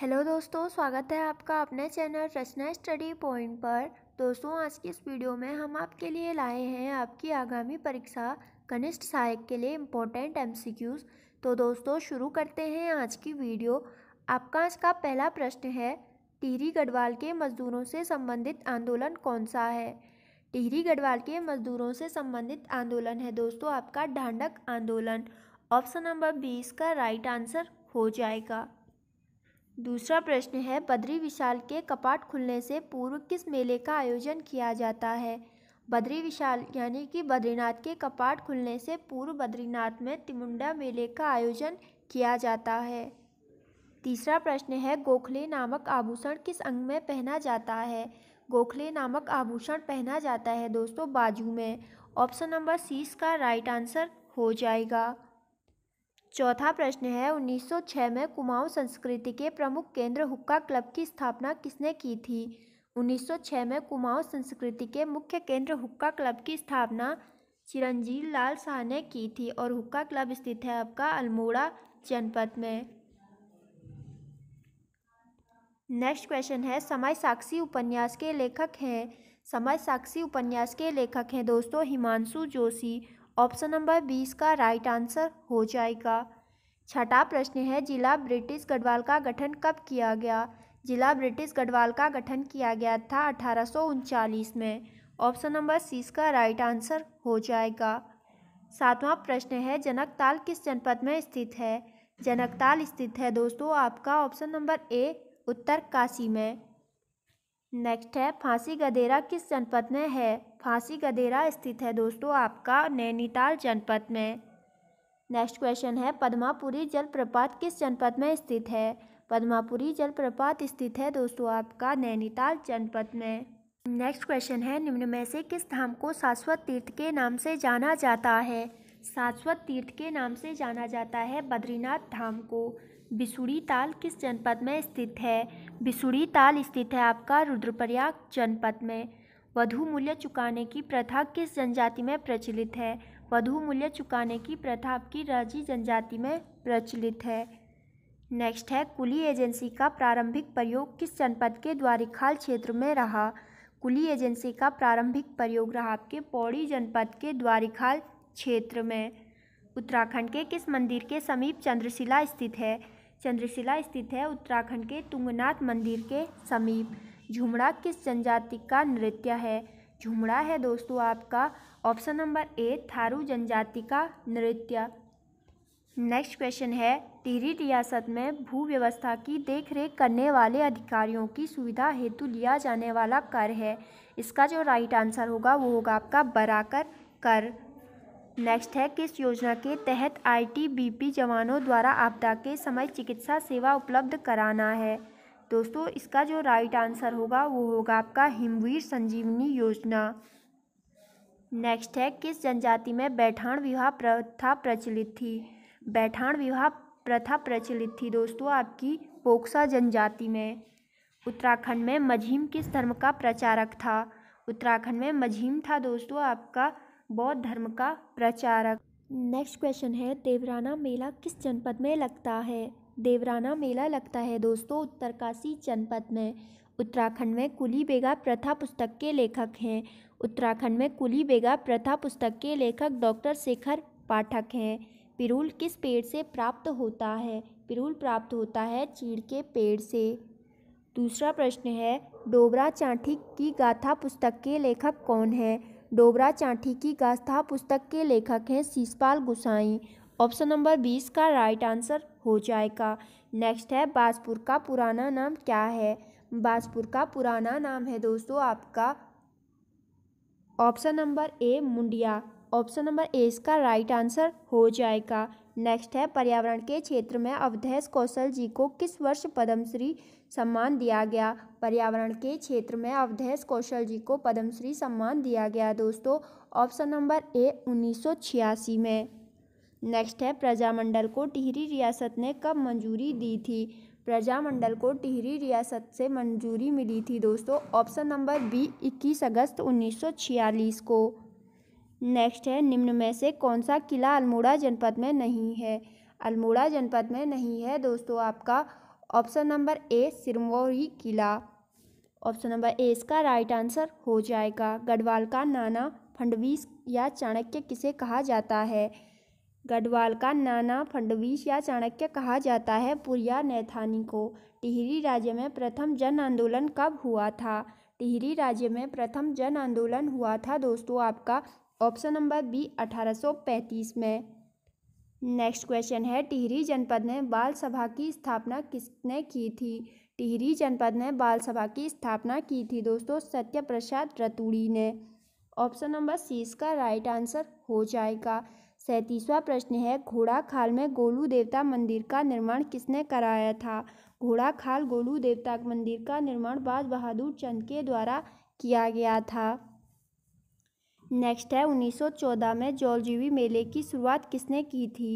hello दोस्तों स्वागत है आपका अपने चैनल रचना स्टडी पॉइंट पर दोस्तों आज की इस वीडियो में हम आपके लिए लाए हैं आपकी आगामी परीक्षा कनिष्ठ सहायक के लिए इम्पोर्टेंट एमसीक्यूज तो दोस्तों शुरू करते हैं आज की वीडियो आपका आज का पहला प्रश्न है टिहरी गढ़वाल के मजदूरों से संबंधित आंदोलन कौन सा है टिहरी गढ़वाल के मजदूरों से संबंधित आंदोलन है दोस्तों आपका ढांडक आंदोलन ऑप्शन नंबर बी इसका राइट आंसर हो जाएगा दूसरा प्रश्न है बद्री विशाल के कपाट खुलने से पूर्व किस मेले का आयोजन किया जाता है बद्री विशाल यानी कि बद्रीनाथ के कपाट खुलने से पूर्व बद्रीनाथ में तिमुंडा मेले का आयोजन किया जाता है तीसरा प्रश्न है गोखले नामक आभूषण किस अंग में पहना जाता है गोखले नामक आभूषण पहना जाता है दोस्तों बाजू में ऑप्शन नंबर सी इसका राइट आंसर हो जाएगा चौथा प्रश्न है 1906 में कुमाऊं संस्कृति के प्रमुख केंद्र हुक्का क्लब की स्थापना किसने की थी 1906 में कुमाऊं संस्कृति के मुख्य केंद्र हुक्का क्लब की स्थापना चिरंजीव लाल शाह ने की थी और हुक्का क्लब स्थित है आपका अल्मोड़ा जनपद में नेक्स्ट क्वेश्चन है समय साक्षी उपन्यास के लेखक हैं समय साक्षी उपन्यास के लेखक हैं दोस्तों हिमांशु जोशी ऑप्शन नंबर बीस का राइट आंसर हो जाएगा छठा प्रश्न है जिला ब्रिटिश गढ़वाल का गठन कब किया गया जिला ब्रिटिश गढ़वाल का गठन किया गया था अठारह में ऑप्शन नंबर सीस का राइट आंसर हो जाएगा सातवां प्रश्न है जनकताल किस जनपद में स्थित है जनकताल स्थित है दोस्तों आपका option number A Uttarkashi में नेक्स्ट है फांसी गदेरा किस जनपद में है फांसी गदेरा स्थित है दोस्तों आपका नैनीताल जनपद में नेक्स्ट क्वेश्चन है पद्मापुरी जलप्रपात किस जनपद में स्थित है पद्मापुरी जलप्रपात स्थित है दोस्तों आपका नैनीताल जनपद में नेक्स्ट क्वेश्चन है निम्न में से किस धाम को शाश्वत तीर्थ के नाम से जाना जाता है शाश्वत तीर्थ के नाम से जाना जाता है बद्रीनाथ धाम को बिसुड़ी ताल किस जनपद में स्थित है बिसुड़ी ताल स्थित है आपका रुद्रप्रयाग जनपद में वधु मूल्य चुकाने की प्रथा किस जनजाति में प्रचलित है वधु मूल्य चुकाने की प्रथा आपकी राजी जनजाति में प्रचलित है नेक्स्ट है कुली एजेंसी का प्रारंभिक प्रयोग किस जनपद के द्वारिकाल क्षेत्र में रहा कुली एजेंसी का प्रारंभिक प्रयोग रहा आपके पौड़ी जनपद के द्वारिकाल क्षेत्र में उत्तराखंड के किस मंदिर के समीप चंद्रशिला स्थित है चंद्रशिला स्थित है उत्तराखंड के तुंगनाथ मंदिर के समीप झुमड़ा किस जनजाति का नृत्य है झुमड़ा है दोस्तों आपका ऑप्शन नंबर ए थारू जनजाति का नृत्य नेक्स्ट क्वेश्चन है टिहरी रियासत में भू व्यवस्था की देखरेख करने वाले अधिकारियों की सुविधा हेतु लिया जाने वाला कर है इसका जो राइट आंसर होगा वो होगा आपका बराकर कर नेक्स्ट है किस योजना के तहत आईटीबीपी जवानों द्वारा आपदा के समय चिकित्सा सेवा उपलब्ध कराना है दोस्तों इसका जो राइट आंसर होगा वो होगा आपका हिमवीर संजीवनी योजना नेक्स्ट है किस जनजाति में बैठान विवाह प्रथा प्रचलित थी बैठान विवाह प्रथा प्रचलित थी दोस्तों आपकी पोक्सा जनजाति में उत्तराखंड में मझीम किस धर्म का प्रचारक था उत्तराखंड में मझीम था दोस्तों आपका बौद्ध धर्म का प्रचारक नेक्स्ट क्वेश्चन है देवराना मेला किस जनपद में लगता है देवराना मेला लगता है दोस्तों उत्तरकाशी जनपद में उत्तराखंड में कुली बेगा प्रथा पुस्तक के लेखक हैं उत्तराखंड में कुली बेगा प्रथा पुस्तक के लेखक डॉक्टर शेखर पाठक हैं पिरुल किस पेड़ से प्राप्त होता है पिरुल प्राप्त होता है चीड़ के पेड़ से दूसरा प्रश्न है डोबरा चांठी की गाथा पुस्तक के लेखक कौन है डोबरा की गास्था पुस्तक के लेखक हैं शीशपाल गुसाई ऑप्शन नंबर बीस का राइट आंसर हो जाएगा नेक्स्ट है बाजपुर का पुराना नाम क्या है बाजपुर का पुराना नाम है दोस्तों आपका option number A Mundiya option number A इसका राइट आंसर हो जाएगा नेक्स्ट है पर्यावरण के क्षेत्र में अवधेश कौशल जी को किस वर्ष पद्मश्री सम्मान दिया गया पर्यावरण के क्षेत्र में अवधेश कौशल जी को पद्मश्री सम्मान दिया गया दोस्तों ऑप्शन नंबर ए उन्नीस में नेक्स्ट है प्रजामंडल को टिहरी रियासत ने कब मंजूरी दी थी प्रजामंडल को टिहरी रियासत से मंजूरी मिली थी दोस्तों ऑप्शन नंबर बी 21 अगस्त 1946 को नेक्स्ट है निम्न में से कौन सा किला अल्मोड़ा जनपद में नहीं है अल्मोड़ा जनपद में नहीं है दोस्तों आपका ऑप्शन नंबर ए सिरमौरी किला ऑप्शन नंबर ए इसका राइट आंसर हो जाएगा गढ़वाल का नाना फंडवीस या चाणक्य किसे कहा जाता है गढ़वाल का नाना फंडवीस या चाणक्य कहा जाता है पुरिया नैथानी को टिहरी राज्य में प्रथम जन आंदोलन कब हुआ था टिहरी राज्य में प्रथम जन आंदोलन हुआ था दोस्तों आपका ऑप्शन नंबर बी 1835 में नेक्स्ट क्वेश्चन है टिहरी जनपद ने बाल सभा की स्थापना किसने की थी टिहरी जनपद ने बाल सभा की स्थापना की थी दोस्तों सत्य प्रसाद रतूड़ी ने ऑप्शन नंबर सी इसका राइट आंसर हो जाएगा सैंतीसवां प्रश्न है घोड़ा खाल में गोलू देवता मंदिर का निर्माण किसने कराया था घोड़ा खाल गोलू देवता मंदिर का निर्माण बाद बहादुर चंद के द्वारा किया गया था नेक्स्ट है 1914 में जौलजीवी मेले की शुरुआत किसने की थी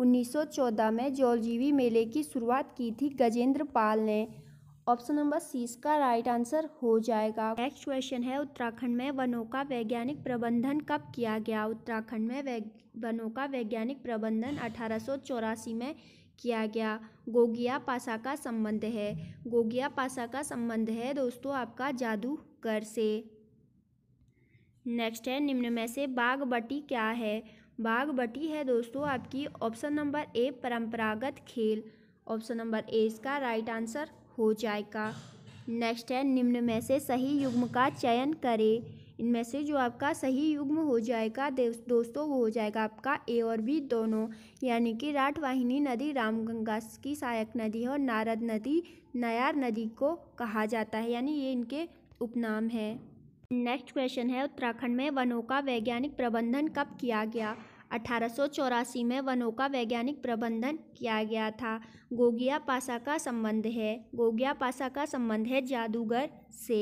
1914 में जौलजीवी मेले की शुरुआत की थी गजेंद्र पाल ने ऑप्शन नंबर सी इसका राइट आंसर हो जाएगा नेक्स्ट क्वेश्चन है उत्तराखंड में वनों का वैज्ञानिक प्रबंधन कब किया गया उत्तराखंड में वनों का वैज्ञानिक प्रबंधन अठारह में किया गया गोगिया पासा का संबंध है गोगिया पासा का संबंध है दोस्तों आपका जादूगर से नेक्स्ट है निम्न में से बागबटी क्या है बागबटी है दोस्तों आपकी ऑप्शन नंबर ए परंपरागत खेल ऑप्शन नंबर ए इसका राइट आंसर हो जाएगा नेक्स्ट है निम्न में से सही युग्म का चयन करें इनमें से जो आपका सही युग्म हो जाएगा दोस्तों वो हो जाएगा आपका ए और बी दोनों यानी कि राठवाहिनी नदी रामगंगा की सहायक नदी है और नारद नदी नयार नदी को कहा जाता है यानी ये इनके उपनाम है नेक्स्ट क्वेश्चन है उत्तराखंड में वनों का वैज्ञानिक प्रबंधन कब किया गया अठारह में वनों का वैज्ञानिक प्रबंधन किया गया था गोगिया पासा का संबंध है गोगिया पासा का संबंध है जादूगर से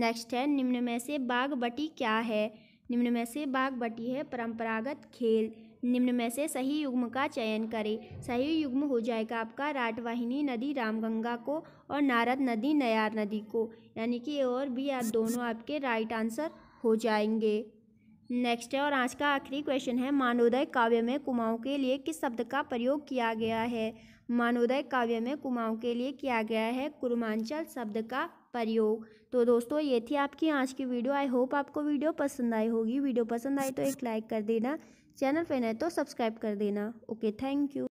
नेक्स्ट है निम्न में से बागबटी क्या है निम्न में से बागबटी है परंपरागत खेल निम्न में से सही युग्म का चयन करें सही युग्म हो जाएगा आपका राटवाहिनी नदी रामगंगा को और नारद नदी नयार नदी को यानी कि और भी आप दोनों आपके राइट आंसर हो जाएंगे नेक्स्ट है और आज का आखिरी क्वेश्चन है मानोदय काव्य में कुमाऊँ के लिए किस शब्द का प्रयोग किया गया है मानोदय काव्य में कुमाऊँ के लिए किया गया है कुरमांचल शब्द का प्रयोग तो दोस्तों ये थी आपकी आज की वीडियो आई होप आपको वीडियो पसंद आई होगी वीडियो पसंद आई तो एक लाइक कर देना चैनल पर नए तो सब्सक्राइब कर देना ओके थैंक यू